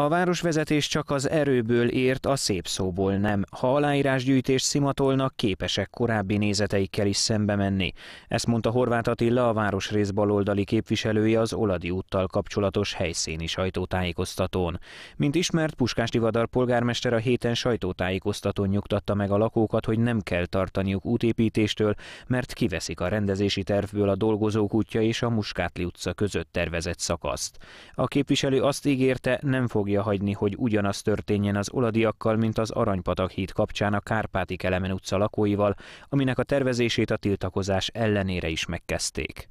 A városvezetés csak az erőből ért, a szép szóból nem. Ha aláírásgyűjtést szimatolnak, képesek korábbi nézeteikkel is szembe menni. Ezt mondta Horváth Attila, a városrész baloldali képviselője az Oladi úttal kapcsolatos helyszíni sajtótájékoztatón. Mint ismert, Puskás Tivadar polgármester a héten sajtótájékoztatón nyugtatta meg a lakókat, hogy nem kell tartaniuk útépítéstől, mert kiveszik a rendezési tervből a dolgozók útja és a Muskátli utca között tervezett szakaszt. A képviselő azt ígérte, nem fog fogja hagyni, hogy ugyanaz történjen az oladiakkal, mint az Aranypatak híd kapcsán a Kárpáti Kelemen utca lakóival, aminek a tervezését a tiltakozás ellenére is megkezdték.